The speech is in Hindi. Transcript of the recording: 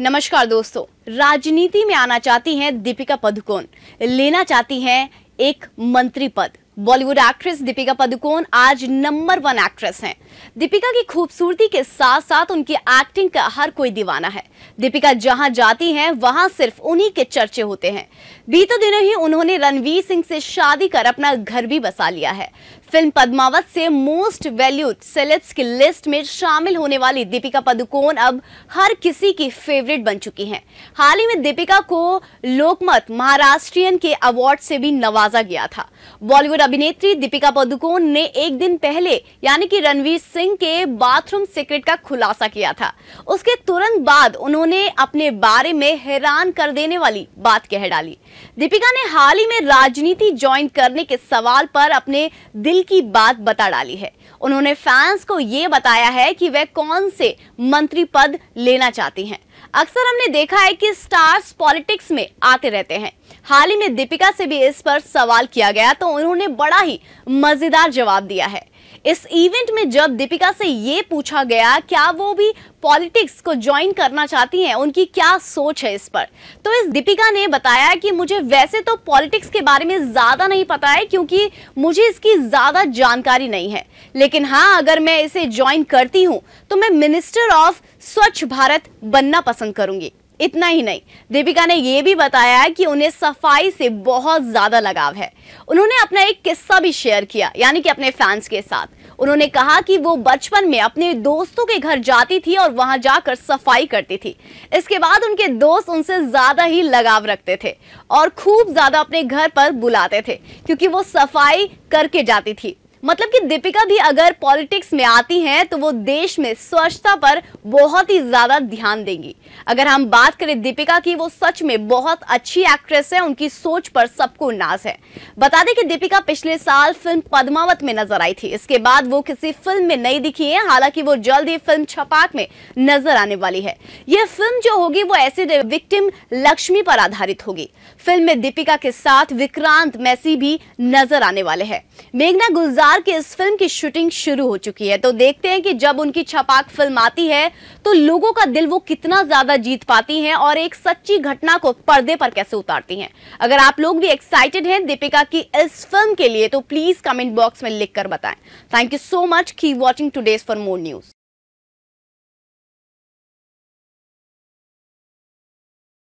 नमस्कार दोस्तों राजनीति में आना चाहती हैं दीपिका पदुकोण लेना चाहती हैं एक मंत्री पद बॉलीवुड एक्ट्रेस दीपिका पदुकोण आज नंबर वन एक्ट्रेस हैं दीपिका की खूबसूरती के साथ साथ उनकी एक्टिंग का हर कोई दीवाना है दीपिका जहां जाती हैं वहां सिर्फ उन्हीं के चर्चे होते हैं बीते दिनों ही उन्होंने रणवीर सिंह से शादी कर अपना घर भी बसा लिया है फिल्म पद्मावत से मोस्ट वैल्यूड सेलेब्स की लिस्ट में शामिल होने वाली दीपिका पदुकोण अब हर किसी की फेवरेट बन चुकी हैं। हाल ही में दीपिका को लोकमत महाराष्ट्रियन के अवार्ड से भी नवाजा गया था बॉलीवुड अभिनेत्री दीपिका पदुकोण ने एक दिन पहले यानी कि रणवीर सिंह के बाथरूम सीक्रेट का खुलासा किया था उसके तुरंत बाद उन्होंने अपने बारे में हैरान कर देने वाली बात कह डाली दीपिका ने हाल ही में राजनीति ज्वाइन करने के सवाल पर अपने दिल दिल की बात बता डाली है उन्होंने फैंस को ये बताया है कि वे कौन से मंत्री पद लेना चाहती हैं। अक्सर हमने देखा है कि स्टार्स पॉलिटिक्स में आते रहते हैं हाल ही में दीपिका से भी इस पर सवाल किया गया तो उन्होंने बड़ा ही मजेदार जवाब दिया है इस इवेंट में जब दीपिका से ये पूछा गया क्या वो भी पॉलिटिक्स को ज्वाइन करना चाहती हैं उनकी क्या सोच है इस पर तो इस दीपिका ने बताया कि मुझे वैसे तो पॉलिटिक्स के बारे में ज़्यादा नहीं पता है क्योंकि मुझे इसकी ज़्यादा जानकारी नहीं है लेकिन हाँ अगर मैं इसे ज्वाइन करती हूँ तो मैं मिनिस्टर ऑफ स्वच्छ भारत बनना पसंद करूंगी इतना ही नहीं दीपिका ने यह भी बताया कि उन्हें सफाई से बहुत ज्यादा लगाव है उन्होंने अपना एक किस्सा भी शेयर किया यानी कि अपने फैंस के साथ उन्होंने कहा कि वो बचपन में अपने दोस्तों के घर जाती थी और वहां जाकर सफाई करती थी इसके बाद उनके दोस्त उनसे ज्यादा ही लगाव रखते थे और खूब ज्यादा अपने घर पर बुलाते थे क्योंकि वो सफाई करके जाती थी मतलब कि दीपिका भी अगर पॉलिटिक्स में आती हैं तो वो देश में स्वच्छता पर बहुत ही ज़्यादा ध्यान देंगी अगर हम बात करें दीपिका की वो सच में बहुत अच्छी एक्ट्रेस है उनकी सोच पर सबको नाज है बता दें कि दीपिका पिछले साल फिल्म पद्मावत में नजर आई थी इसके बाद वो किसी फिल्म में नहीं दिखी है हालांकि वो जल्द ही फिल्म छपाक में नजर आने वाली है यह फिल्म जो होगी वो ऐसे विक्टिम लक्ष्मी पर आधारित होगी फिल्म में दीपिका के साथ विक्रांत मैसी भी नजर आने वाले है मेघना गुलजार कुमार की इस फिल्म की शूटिंग शुरू हो चुकी है तो देखते हैं कि जब उनकी छपाक फिल्म आती है तो लोगों का दिल वो कितना ज्यादा जीत पाती हैं और एक सच्ची घटना को पर्दे पर कैसे उतारती हैं अगर आप लोग भी एक्साइटेड हैं दीपिका की इस फिल्म के लिए तो प्लीज कमेंट बॉक्स में लिख कर बताएं थैंक यू सो मच की watching today's for more news